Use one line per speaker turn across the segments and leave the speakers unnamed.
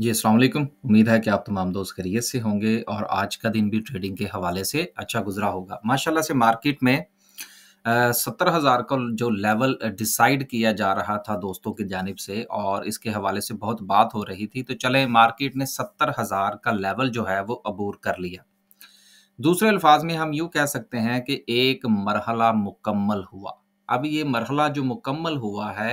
जी असलम उम्मीद है कि आप तमाम दोस्त खैरियत से होंगे और आज का दिन भी ट्रेडिंग के हवाले से अच्छा गुजरा होगा माशाल्लाह से मार्केट में सत्तर हज़ार का जो लेवल डिसाइड किया जा रहा था दोस्तों की जानब से और इसके हवाले से बहुत बात हो रही थी तो चले मार्केट ने सत्तर हज़ार का लेवल जो है वो अबूर कर लिया दूसरे अल्फाज में हम यूँ कह सकते हैं कि एक मरहला मुकम्मल हुआ अब ये मरहला जो मुकम्मल हुआ है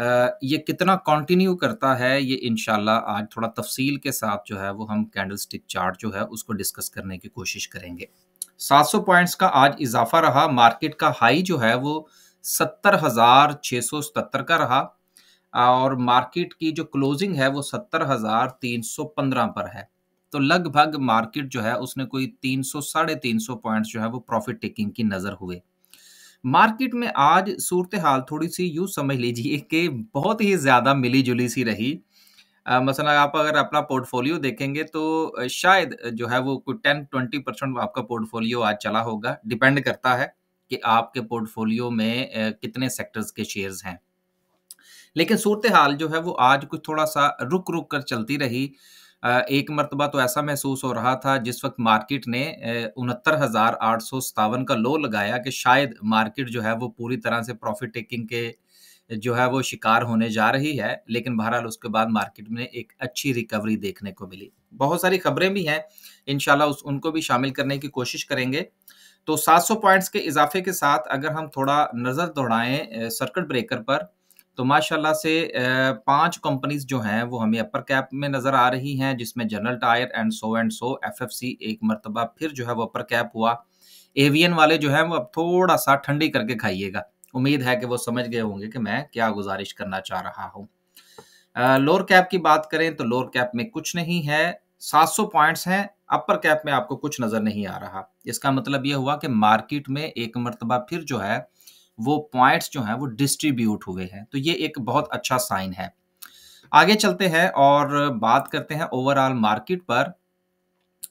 ये कितना कंटिन्यू करता है ये इनशाला आज थोड़ा तफसील के साथ जो है वो हम कैंडल स्टिक चार्ट जो है उसको डिस्कस करने की कोशिश करेंगे 700 पॉइंट्स का आज इजाफा रहा मार्केट का हाई जो है वो सत्तर हज़ार सौ सतर का रहा और मार्केट की जो क्लोजिंग है वो सत्तर हज़ार तीन सौ पंद्रह पर है तो लगभग मार्केट जो है उसने कोई तीन सौ साढ़े तीन सौ पॉइंट जो है वो प्रॉफिट टेकिंग की नज़र हुए मार्केट में आज सूरत हाल थोड़ी सी यूँ समझ लीजिए कि बहुत ही ज़्यादा मिली जुली सी रही मसला आप अगर अपना पोर्टफोलियो देखेंगे तो शायद जो है वो कोई टेन ट्वेंटी परसेंट आपका पोर्टफोलियो आज चला होगा डिपेंड करता है कि आपके पोर्टफोलियो में कितने सेक्टर्स के शेयर्स हैं लेकिन सूरत हाल जो है वो आज कुछ थोड़ा सा रुक रुक कर चलती रही एक मरतबा तो ऐसा महसूस हो रहा था जिस वक्त मार्केट ने उनहत्तर हज़ार आठ सौ सतावन का लो लगाया कि शायद मार्केट जो है वो पूरी तरह से प्रॉफिट टेकिंग के जो है वो शिकार होने जा रही है लेकिन बहरहाल उसके बाद मार्केट में एक अच्छी रिकवरी देखने को मिली बहुत सारी खबरें भी हैं इन उस उनको भी शामिल करने की कोशिश करेंगे तो 700 पॉइंट्स के इजाफे के साथ अगर हम थोड़ा नज़र दौड़ाएं सर्किट ब्रेकर पर तो माशाल्लाह से पांच कंपनीज जो हैं वो हमें अपर कैप में नज़र आ रही हैं जिसमें General Tyre and so and so FFC एक मरतबा फिर जो है वो अपर कैप हुआ एवियन वाले जो हैं वो अब थोड़ा सा ठंडी करके खाइएगा उम्मीद है कि वो समझ गए होंगे कि मैं क्या गुजारिश करना चाह रहा हूँ लोअर कैप की बात करें तो लोअर कैप में कुछ नहीं है सौ पॉइंट्स हैं अपर कैप में आपको कुछ नज़र नहीं आ रहा इसका मतलब ये हुआ कि मार्केट में एक मरतबा फिर जो है वो पॉइंट्स जो हैं वो डिस्ट्रीब्यूट हुए हैं तो ये एक बहुत अच्छा साइन है आगे चलते हैं और बात करते हैं ओवरऑल मार्केट पर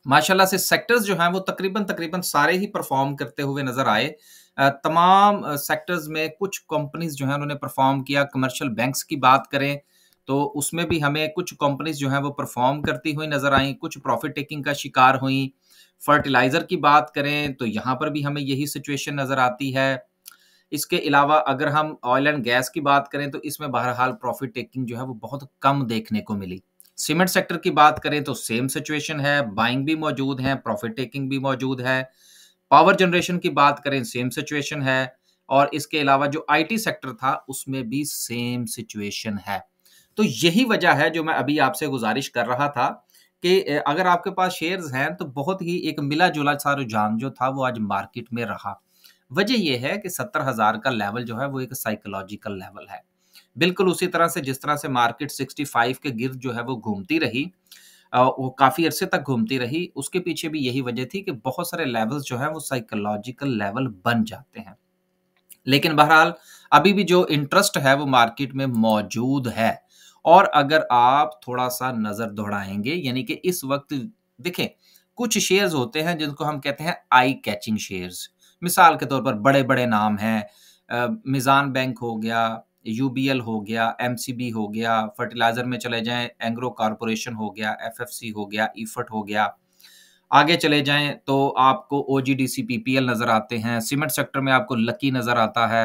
माशाल्लाह से सेक्टर्स जो हैं वो तकरीबन तकरीबन सारे ही परफॉर्म करते हुए नजर आए तमाम सेक्टर्स में कुछ कंपनीज जो हैं उन्होंने परफॉर्म किया कमर्शियल बैंक्स की बात करें तो उसमें भी हमें कुछ कंपनीज जो हैं वो परफॉर्म करती हुई नजर आई कुछ प्रॉफिट टेकिंग का शिकार हुई फर्टिलाइजर की बात करें तो यहाँ पर भी हमें यही सिचुएशन नजर आती है इसके अलावा अगर हम ऑयल एंड गैस की बात करें तो इसमें बहरहाल प्रॉफिट टेकिंग जो है वो बहुत कम देखने को मिली सीमेंट सेक्टर की बात करें तो सेम सिचुएशन है बाइंग भी मौजूद है प्रॉफिट टेकिंग भी मौजूद है पावर जनरेशन की बात करें सेम सिचुएशन है और इसके अलावा जो आईटी सेक्टर था उसमें भी सेम सिचुएशन है तो यही वजह है जो मैं अभी आपसे गुजारिश कर रहा था कि अगर आपके पास शेयर्स हैं तो बहुत ही एक मिला जुला सा रुझान जो था वो आज मार्केट में रहा वजह यह है कि सत्तर हज़ार का लेवल जो है वो एक साइकोलॉजिकल लेवल है बिल्कुल उसी तरह से जिस तरह से मार्केट 65 के गिर्द जो है वो घूमती रही वो काफ़ी अरसे तक घूमती रही उसके पीछे भी यही वजह थी कि बहुत सारे लेवल्स जो है वो साइकोलॉजिकल लेवल बन जाते हैं लेकिन बहरहाल अभी भी जो इंटरेस्ट है वो मार्केट में मौजूद है और अगर आप थोड़ा सा नज़र दौड़ाएंगे यानी कि इस वक्त देखें कुछ शेयर्स होते हैं जिनको हम कहते हैं आई कैचिंग शेयर्स मिसाल के तौर पर बड़े बड़े नाम हैं मिज़ान बैंक हो गया यू हो गया एम हो गया फर्टिलाइज़र में चले जाएं एंग्रो कॉरपोरेशन हो गया एफ हो गया ईफट e हो गया आगे चले जाएं तो आपको O G D C P P L नज़र आते हैं सीमेंट सेक्टर में आपको लकी नज़र आता है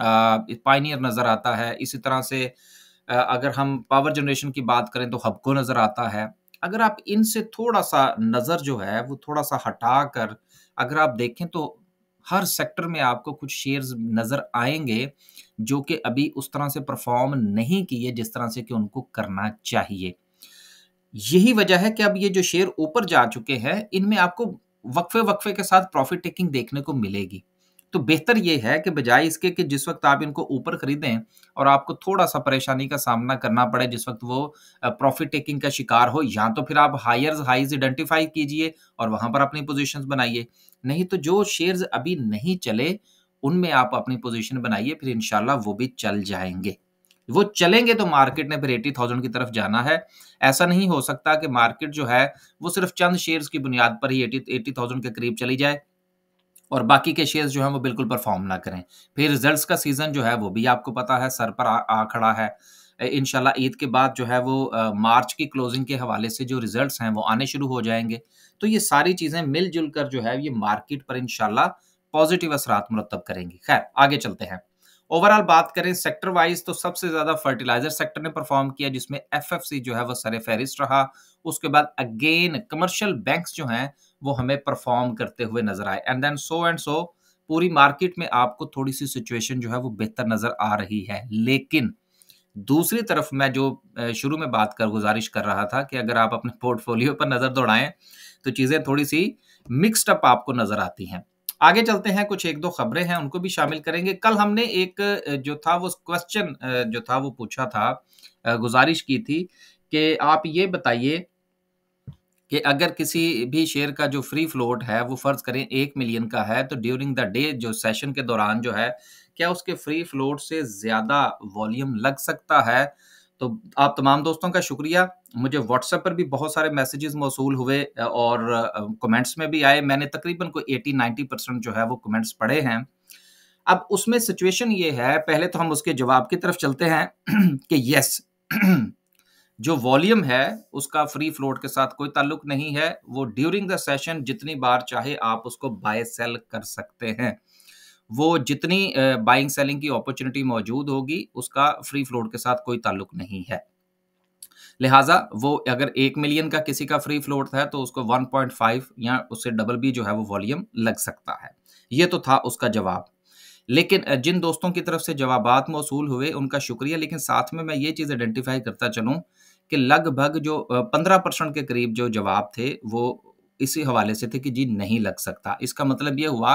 पाइनियर नज़र आता है इसी तरह से अगर हम पावर जनरेशन की बात करें तो हबको नज़र आता है अगर आप इनसे थोड़ा सा नज़र जो है वो थोड़ा सा हटा कर अगर आप देखें तो हर सेक्टर में आपको कुछ शेयर्स नज़र आएंगे जो कि अभी उस तरह से परफॉर्म नहीं किए जिस तरह से कि उनको करना चाहिए यही वजह है कि अब ये जो शेयर ऊपर जा चुके हैं इनमें आपको वक्फे वक्फे के साथ प्रॉफिट टेकिंग देखने को मिलेगी तो बेहतर ये है कि बजाय इसके कि जिस वक्त आप इनको ऊपर खरीदें और आपको थोड़ा सा परेशानी का सामना करना पड़े जिस वक्त वो प्रॉफिट टेकिंग का शिकार हो या तो फिर आप हायर हाइज आइडेंटिफाई कीजिए और वहां पर अपनी पोजिशन बनाइए नहीं तो जो शेयर अभी नहीं चले उनमें आप अपनी पोजिशन बनाइए फिर इनशाला वो भी चल जाएंगे वो चलेंगे तो मार्केट ने फिर एटी थाउजेंड की तरफ जाना है ऐसा नहीं हो सकता कि मार्केट जो है वो सिर्फ चंद शेयर्स की बुनियाद पर ही एटी एटी थाउजेंड के करीब चली जाए और बाकी के शेयर्स जो हैं वो बिल्कुल परफॉर्म ना करें फिर रिजल्ट्स का सीज़न जो है वो भी आपको पता है सर पर आ, आ खड़ा है इन ईद के बाद जो है वो आ, मार्च की क्लोजिंग के हवाले से जो रिजल्ट्स हैं वो आने शुरू हो जाएंगे तो ये सारी चीज़ें मिलजुल कर जो है ये मार्केट पर इन पॉजिटिव असरात मुरतब करेंगी खैर आगे चलते हैं ओवरऑल बात करें सेक्टर वाइज तो सबसे ज़्यादा फर्टिलाइजर सेक्टर ने परफॉर्म किया जिसमें एफ जो है वो सरे फहरिस्त रहा उसके बाद अगेन कमर्शियल बैंक्स जो हैं वो हमें परफॉर्म करते हुए नजर आए and then so and so पूरी मार्केट में आपको थोड़ी सी सिचुएशन जो है वो बेहतर नजर आ रही है लेकिन दूसरी तरफ मैं जो शुरू में बात कर गुजारिश कर रहा था कि अगर आप अपने पोर्टफोलियो पर नज़र दौड़ाएं तो चीज़ें थोड़ी सी मिक्सड अप आपको नज़र आती हैं आगे चलते हैं कुछ एक दो खबरें हैं उनको भी शामिल करेंगे कल हमने एक जो था वो क्वेश्चन जो था वो पूछा था गुजारिश की थी कि आप ये बताइए कि अगर किसी भी शेयर का जो फ्री फ्लोट है वो फर्ज करें एक मिलियन का है तो ड्यूरिंग द डे जो सेशन के दौरान जो है क्या उसके फ्री फ्लोट से ज़्यादा वॉल्यूम लग सकता है तो आप तमाम दोस्तों का शुक्रिया मुझे व्हाट्सएप पर भी बहुत सारे मैसेजेस मौसू हुए और कमेंट्स में भी आए मैंने तकरीबन कोई एटी नाइनटी परसेंट जो है वो कमेंट्स पढ़े हैं अब उसमें सिचुएशन ये है पहले तो हम उसके जवाब की तरफ चलते हैं कि यस जो वॉल्यूम है उसका फ्री फ्लोट के साथ कोई ताल्लुक नहीं है वो ड्यूरिंग द सेशन जितनी बार चाहे आप उसको बाय सेल कर सकते हैं वो जितनी बाइंग सेलिंग की अपॉर्चुनिटी मौजूद होगी उसका फ्री फ्लोट के साथ कोई ताल्लुक नहीं है लिहाजा वो अगर एक मिलियन का किसी का फ्री फ्लोट है तो उसको 1.5 या उससे डबल भी जो है वो वॉल्यूम लग सकता है ये तो था उसका जवाब लेकिन जिन दोस्तों की तरफ से जवाब मौसू हुए उनका शुक्रिया लेकिन साथ में मैं ये चीज़ आइडेंटिफाई करता चलूँ कि लगभग जो पंद्रह परसेंट के करीब जो जवाब थे वो इसी हवाले से थे कि जी नहीं लग सकता इसका मतलब ये हुआ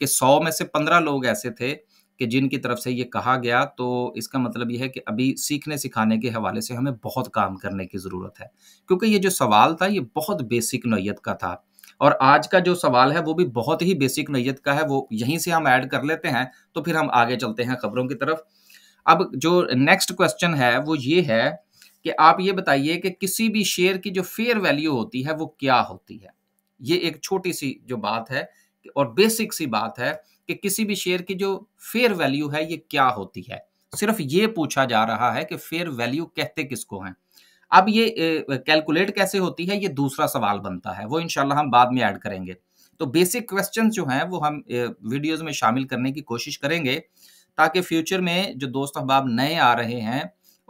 कि सौ में से पंद्रह लोग ऐसे थे कि जिनकी तरफ से ये कहा गया तो इसका मतलब यह है कि अभी सीखने सिखाने के हवाले से हमें बहुत काम करने की ज़रूरत है क्योंकि ये जो सवाल था ये बहुत बेसिक नोयत का था और आज का जो सवाल है वो भी बहुत ही बेसिक नैयत का है वो यहीं से हम ऐड कर लेते हैं तो फिर हम आगे चलते हैं खबरों की तरफ अब जो नेक्स्ट क्वेश्चन है वो ये है कि आप ये बताइए कि किसी भी शेयर की जो फेयर वैल्यू होती है वो क्या होती है ये एक छोटी सी जो बात है और बेसिक सी बात है कि किसी भी शेयर की जो फेयर वैल्यू है ये क्या होती है सिर्फ ये पूछा जा रहा है कि फेयर वैल्यू कहते किसको हैं अब ये कैलकुलेट कैसे होती है ये दूसरा सवाल बनता है वो इनशाला हम बाद में ऐड करेंगे तो बेसिक क्वेश्चन जो हैं वो हम वीडियोस में शामिल करने की कोशिश करेंगे ताकि फ्यूचर में जो दोस्त अहबाब नए आ रहे हैं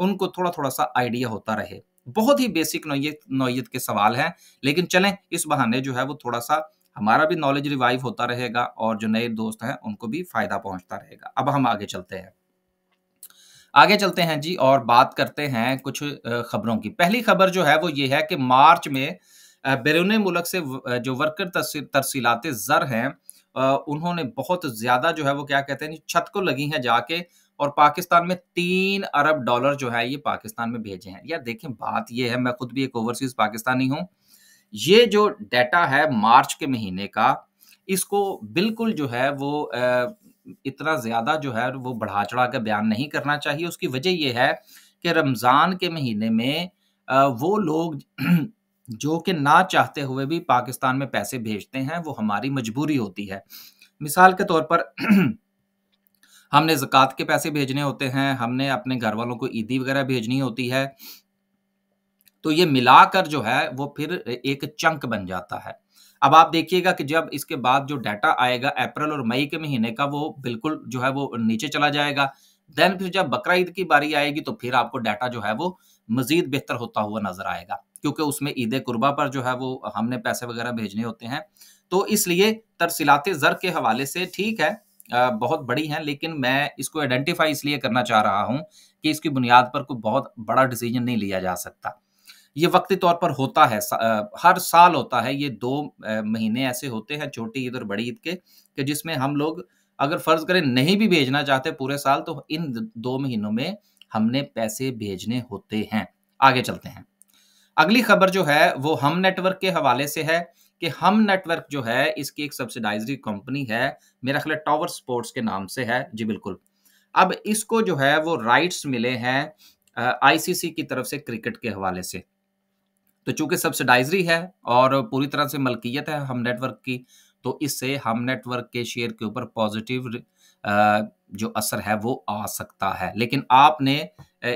उनको थोड़ा थोड़ा सा आइडिया होता रहे बहुत ही बेसिक नोयत नोयत के सवाल हैं लेकिन चलें इस बहाने जो है वो थोड़ा सा हमारा भी नॉलेज रिवाइव होता रहेगा और जो नए दोस्त हैं उनको भी फायदा पहुंचता रहेगा अब हम आगे चलते हैं आगे चलते हैं जी और बात करते हैं कुछ खबरों की पहली खबर जो है वो ये है कि मार्च में बैरून मुल्क से जो वर्कर तरसीलाते जर हैं उन्होंने बहुत ज़्यादा जो है वो क्या कहते हैं छत को लगी है जाके और पाकिस्तान में तीन अरब डॉलर जो है ये पाकिस्तान में भेजे हैं यार देखें बात ये है मैं खुद भी एक ओवरसीज पाकिस्तानी हूँ ये जो डेटा है मार्च के महीने का इसको बिल्कुल जो है वो इतना ज़्यादा जो है वो बढ़ा चढ़ा के बयान नहीं करना चाहिए उसकी वजह यह है कि रमज़ान के महीने में वो लोग जो कि ना चाहते हुए भी पाकिस्तान में पैसे भेजते हैं वो हमारी मजबूरी होती है मिसाल के तौर पर हमने जक़ात के पैसे भेजने होते हैं हमने अपने घर वालों को ईदी वगैरह भेजनी होती है तो ये मिलाकर जो है वो फिर एक चंक बन जाता है अब आप देखिएगा कि जब इसके बाद जो डाटा आएगा अप्रैल और मई के महीने का वो बिल्कुल जो है वो नीचे चला जाएगा देन फिर जब बकरा ईद की बारी आएगी तो फिर आपको डाटा जो है वो मजीद बेहतर होता हुआ नजर आएगा क्योंकि उसमें ईद कुर्बा पर जो है वो हमने पैसे वगैरह भेजने होते हैं तो इसलिए तरसीलाते ज़र के हवाले से ठीक है बहुत बड़ी है लेकिन मैं इसको आइडेंटिफाई इसलिए करना चाह रहा हूँ कि इसकी बुनियाद पर कोई बहुत बड़ा डिसीजन नहीं लिया जा सकता ये वक्ती तौर पर होता है सा, हर साल होता है ये दो महीने ऐसे होते हैं छोटी ईद और बड़ी ईद के कि जिसमें हम लोग अगर फर्ज करें नहीं भी भेजना चाहते पूरे साल तो इन दो महीनों में हमने पैसे भेजने होते हैं आगे चलते हैं अगली खबर जो है वो हम नेटवर्क के हवाले से है कि हम नेटवर्क जो है इसकी एक सब्सिडाइजरी कंपनी है मेरा ख्याल टॉवर स्पोर्ट्स के नाम से है जी बिल्कुल अब इसको जो है वो राइट्स मिले हैं आईसीसी की तरफ से क्रिकेट के हवाले से तो चूंकि सब्सिडाइजरी है और पूरी तरह से मलकियत है हम नेटवर्क की तो इससे हम नेटवर्क के शेयर के ऊपर पॉजिटिव जो असर है वो आ सकता है लेकिन आपने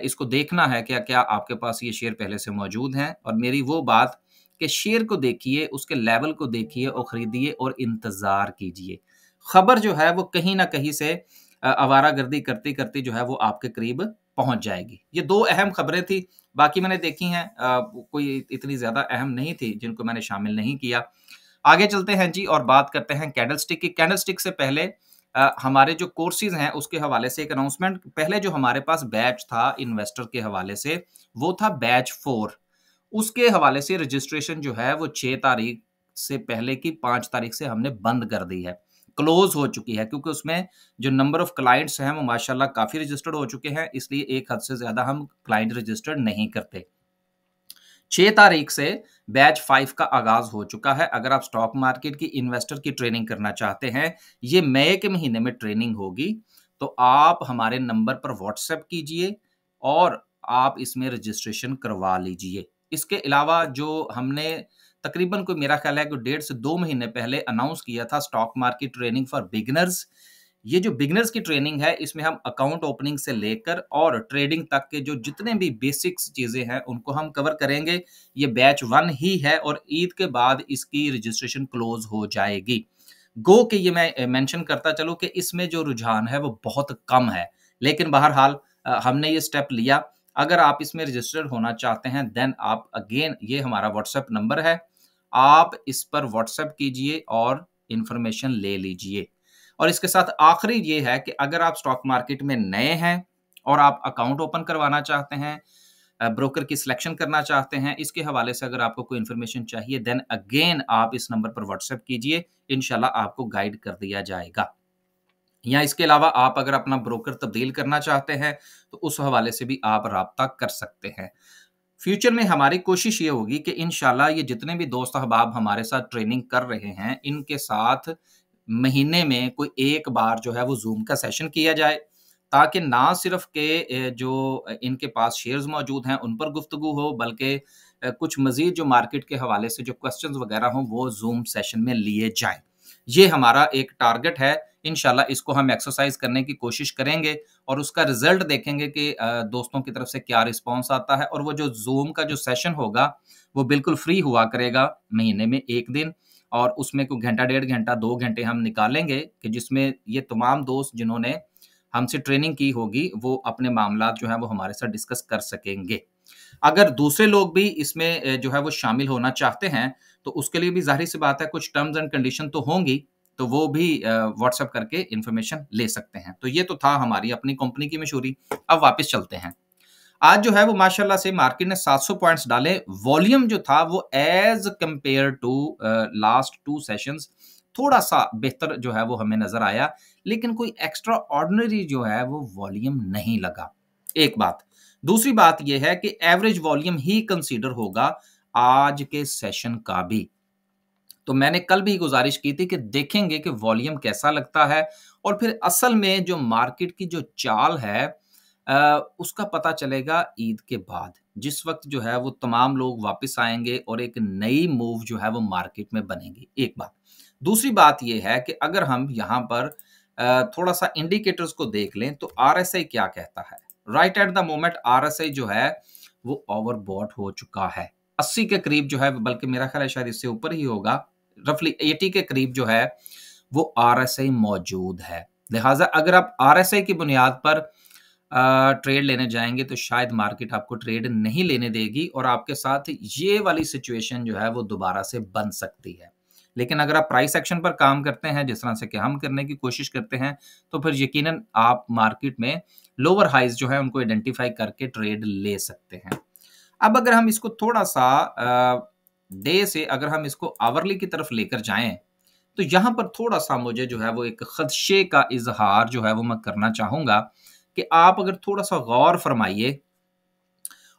इसको देखना है क्या क्या आपके पास ये शेयर पहले से मौजूद हैं और मेरी वो बात कि शेयर को देखिए उसके लेवल को देखिए और ख़रीदिए और इंतज़ार कीजिए खबर जो है वो कहीं ना कहीं से आवारागर्दी करती करती जो है वो आपके करीब पहुंच जाएगी ये दो अहम खबरें थी बाकी मैंने देखी हैं कोई इतनी ज़्यादा अहम नहीं थी जिनको मैंने शामिल नहीं किया आगे चलते हैं जी और बात करते हैं कैंडल स्टिक की कैंडल स्टिक से पहले आ, हमारे जो कोर्सेज हैं उसके हवाले से एक अनाउंसमेंट पहले जो हमारे पास बैच था इन्वेस्टर के हवाले से वो था बैच फोर उसके हवाले से रजिस्ट्रेशन जो है वो छः तारीख से पहले की पाँच तारीख से हमने बंद कर दी है क्लोज हो चुकी है क्योंकि उसमें जो नंबर ऑफ क्लाइंट्स हैं वो माशाल्लाह काफ़ी रजिस्टर्ड हो चुके हैं इसलिए एक हद से ज़्यादा हम क्लाइंट रजिस्टर्ड नहीं करते छह तारीख से बैच फाइव का आगाज़ हो चुका है अगर आप स्टॉक मार्केट की इन्वेस्टर की ट्रेनिंग करना चाहते हैं ये मई के महीने में ट्रेनिंग होगी तो आप हमारे नंबर पर व्हाट्सएप कीजिए और आप इसमें रजिस्ट्रेशन करवा लीजिए इसके अलावा जो हमने तकरीबन कोई मेरा ख्याल है कि डेढ़ से दो महीने पहले अनाउंस किया था stock market training for beginners ये जो बिगनर्स की ट्रेनिंग है इसमें हम अकाउंट ओपनिंग से लेकर और ट्रेडिंग तक के जो जितने भी बेसिक्स चीज़ें हैं उनको हम कवर करेंगे ये बैच वन ही है और ईद के बाद इसकी रजिस्ट्रेशन क्लोज हो जाएगी गो के ये मैं मेंशन करता चलूँ कि इसमें जो रुझान है वो बहुत कम है लेकिन बहरहाल हमने ये स्टेप लिया अगर आप इसमें रजिस्टर्ड होना चाहते हैं देन आप अगेन ये हमारा व्हाट्सएप नंबर है आप इस पर व्हाट्सएप कीजिए और इंफॉर्मेशन ले लीजिए और इसके साथ आखिरी ये है कि अगर आप स्टॉक मार्केट में नए हैं और आप अकाउंट ओपन करवाना चाहते हैं ब्रोकर की सिलेक्शन करना चाहते हैं इसके हवाले से अगर आपको कोई इन्फॉर्मेशन चाहिए देन अगेन आप इस नंबर पर व्हाट्सएप कीजिए इनशाला आपको गाइड कर दिया जाएगा या इसके अलावा आप अगर अपना ब्रोकर तब्दील करना चाहते हैं तो उस हवाले से भी आप रबता कर सकते हैं फ्यूचर में हमारी कोशिश ये होगी कि इन ये जितने भी दोस्त अहबाब हमारे साथ ट्रेनिंग कर रहे हैं इनके साथ महीने में कोई एक बार जो है वो जूम का सेशन किया जाए ताकि ना सिर्फ के जो इनके पास शेयर्स मौजूद हैं उन पर गुफ्तु हो बल्कि कुछ मज़ीद जो मार्केट के हवाले से जो क्वेश्चंस वगैरह हों वो जूम सेशन में लिए जाएं ये हमारा एक टारगेट है इन इसको हम एक्सरसाइज करने की कोशिश करेंगे और उसका रिजल्ट देखेंगे कि दोस्तों की तरफ से क्या रिस्पॉन्स आता है और वो जो जूम का जो सेशन होगा वो बिल्कुल फ्री हुआ करेगा महीने में एक दिन और उसमें कोई घंटा डेढ़ घंटा दो घंटे हम निकालेंगे कि जिसमें ये तमाम दोस्त जिन्होंने हमसे ट्रेनिंग की होगी वो अपने मामला जो है वो हमारे साथ डिस्कस कर सकेंगे अगर दूसरे लोग भी इसमें जो है वो शामिल होना चाहते हैं तो उसके लिए भी जाहिर सी बात है कुछ टर्म्स एंड कंडीशन तो होंगी तो वो भी व्हाट्सअप करके इन्फॉर्मेशन ले सकते हैं तो ये तो था हमारी अपनी कंपनी की मशहूरी अब वापस चलते हैं आज जो है वो माशाल्लाह से मार्केट ने 700 पॉइंट्स डाले वॉल्यूम जो था वो as compare to last two sessions थोड़ा सा बेहतर जो है वो हमें नजर आया लेकिन कोई एक्स्ट्रा ऑर्डनरी जो है वो वॉल्यूम नहीं लगा एक बात दूसरी बात यह है कि एवरेज वॉल्यूम ही कंसीडर होगा आज के सेशन का भी तो मैंने कल भी गुजारिश की थी कि देखेंगे कि वॉल्यूम कैसा लगता है और फिर असल में जो मार्केट की जो चाल है आ, उसका पता चलेगा ईद के बाद जिस वक्त जो है वो तमाम लोग वापस आएंगे और एक नई मूव जो है वो मार्केट में बनेगी एक बात दूसरी बात ये है कि अगर हम यहाँ पर थोड़ा सा इंडिकेटर्स को देख लें तो आर क्या कहता है right at the moment R जो है वो ओवरबॉट हो चुका है अस्सी के करीब जो है बल्कि मेरा ख्याल है शायद इससे ऊपर ही होगा रफली एटी के करीब जो है वो आरएसआई मौजूद है लिहाजा अगर आप आरएसआई की बुनियाद पर ट्रेड लेने जाएंगे तो शायद मार्केट आपको ट्रेड नहीं लेने देगी और आपके साथ ये वाली सिचुएशन जो है वो दोबारा से बन सकती है लेकिन अगर आप प्राइस एक्शन पर काम करते हैं जिस तरह से कि हम करने की कोशिश करते हैं तो फिर यकीनन आप मार्केट में लोअर हाइज जो है उनको आइडेंटिफाई करके ट्रेड ले सकते हैं अब अगर हम इसको थोड़ा सा आ, डे से अगर हम इसको आवरली की तरफ लेकर जाएं तो यहाँ पर थोड़ा सा मुझे जो है वो एक खदशे का इजहार जो है वो मैं करना चाहूँगा कि आप अगर थोड़ा सा गौर फरमाइए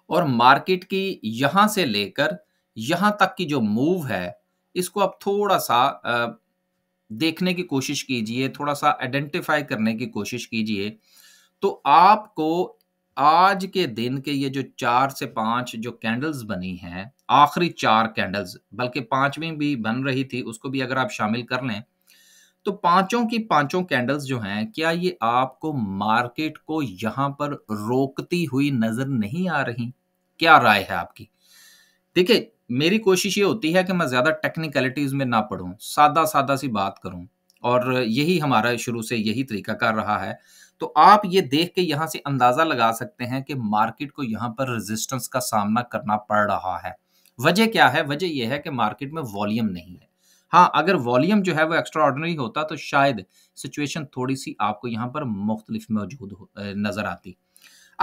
और मार्केट की यहाँ से लेकर यहाँ तक की जो मूव है इसको आप थोड़ा सा देखने की कोशिश कीजिए थोड़ा सा आइडेंटिफाई करने की कोशिश कीजिए तो आपको आज के दिन के ये जो चार से पांच जो कैंडल्स बनी हैं आखिरी चार कैंडल्स बल्कि पांचवी भी बन रही थी उसको भी अगर आप शामिल कर लें तो पांचों की पांचों कैंडल्स जो हैं क्या ये आपको मार्केट को यहां पर रोकती हुई नजर नहीं आ रही क्या राय है आपकी देखिए मेरी कोशिश ये होती है कि मैं ज्यादा टेक्निकलिटीज में ना पढ़ूं सादा सादा सी बात करूं और यही हमारा शुरू से यही तरीका कर रहा है तो आप ये देख के यहां से अंदाजा लगा सकते हैं कि मार्केट को यहां पर रेजिस्टेंस का सामना करना पड़ रहा है वजह क्या है वजह यह है कि मार्केट में वॉल्यूम नहीं है हाँ अगर वॉल्यूम जो है वो एक्स्ट्रा ऑर्डनरी होता तो शायद सिचुएशन थोड़ी सी आपको यहाँ पर मुख्तलिफ मौजूद नज़र आती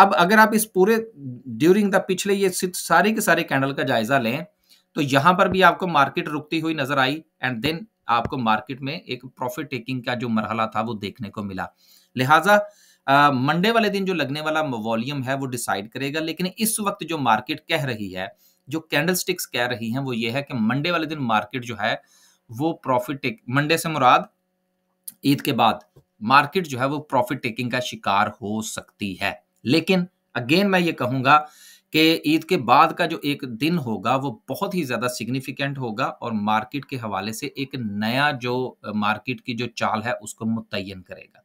अब अगर आप इस पूरे ड्यूरिंग द पिछले ये सारे के सारे कैंडल का जायजा लें तो यहाँ पर भी आपको मार्केट रुकती हुई नजर आई एंड देन आपको मार्केट में एक प्रॉफिट टेकिंग का जो मरहला था वो देखने को मिला लिहाजा मंडे वाले दिन जो लगने वाला वॉल्यूम है वो डिसाइड करेगा लेकिन इस वक्त जो मार्केट कह रही है जो कैंडल स्टिक्स कह रही हैं वो ये है कि मंडे वाले दिन मार्केट जो है वो प्रॉफिट टेक मंडे से मुराद ईद के बाद मार्केट जो है वो प्रॉफिट टेकिंग का शिकार हो सकती है लेकिन अगेन मैं ये कहूंगा कि ईद के बाद का जो एक दिन होगा वो बहुत ही ज़्यादा सिग्निफिकेंट होगा और मार्केट के हवाले से एक नया जो मार्केट की जो चाल है उसको मुतयन करेगा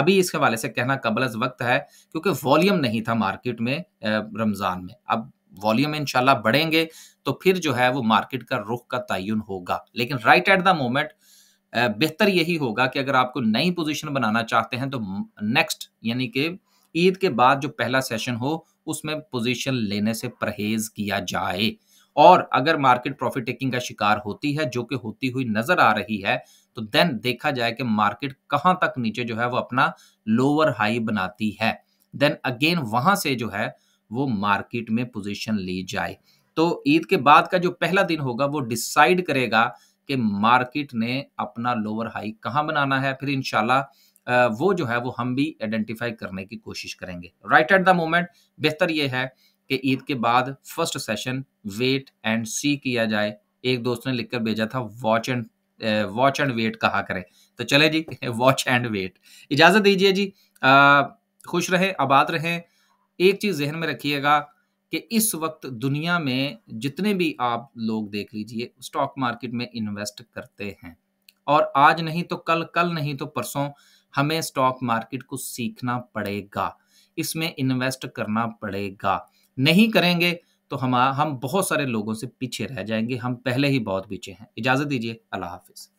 अभी इस हवाले से कहना कबल वक्त है क्योंकि वॉल्यूम नहीं था मार्केट में रमज़ान में अब वॉल्यूम इंशाल्लाह बढ़ेंगे तो फिर जो है वो मार्केट का रुख का तयन होगा लेकिन राइट एट द मोमेंट बेहतर यही होगा कि अगर आपको नई पोजीशन बनाना चाहते हैं तो नेक्स्ट यानी कि ईद के बाद जो पहला सेशन हो उसमें पोजीशन लेने से परहेज किया जाए और अगर मार्केट प्रॉफिट टेकिंग का शिकार होती है जो कि होती हुई नजर आ रही है तो देन देखा जाए कि मार्केट कहां तक नीचे जो है वो अपना लोअर हाई बनाती है देन अगेन वहां से जो है वो मार्केट में पोजीशन ली जाए तो ईद के बाद का जो पहला दिन होगा वो डिसाइड करेगा कि मार्केट ने अपना लोअर हाई कहाँ बनाना है फिर इनशाला वो जो है वो हम भी आइडेंटिफाई करने की कोशिश करेंगे राइट एट द मोमेंट बेहतर ये है कि ईद के बाद first session wait and see किया जाए एक दोस्त ने लिखकर भेजा था watch and watch and wait कहा करें तो चले जी वॉच एंड वेट इजाज़त दीजिए जी आ, खुश रहें आबाद रहें एक चीज़ जहन में रखिएगा कि इस वक्त दुनिया में जितने भी आप लोग देख लीजिए स्टॉक मार्केट में इन्वेस्ट करते हैं और आज नहीं तो कल कल नहीं तो परसों हमें स्टॉक मार्केट को सीखना पड़ेगा इसमें इन्वेस्ट करना पड़ेगा नहीं करेंगे तो हम हम बहुत सारे लोगों से पीछे रह जाएंगे हम पहले ही बहुत पीछे हैं इजाज़त दीजिए अल्लाह हाफिज़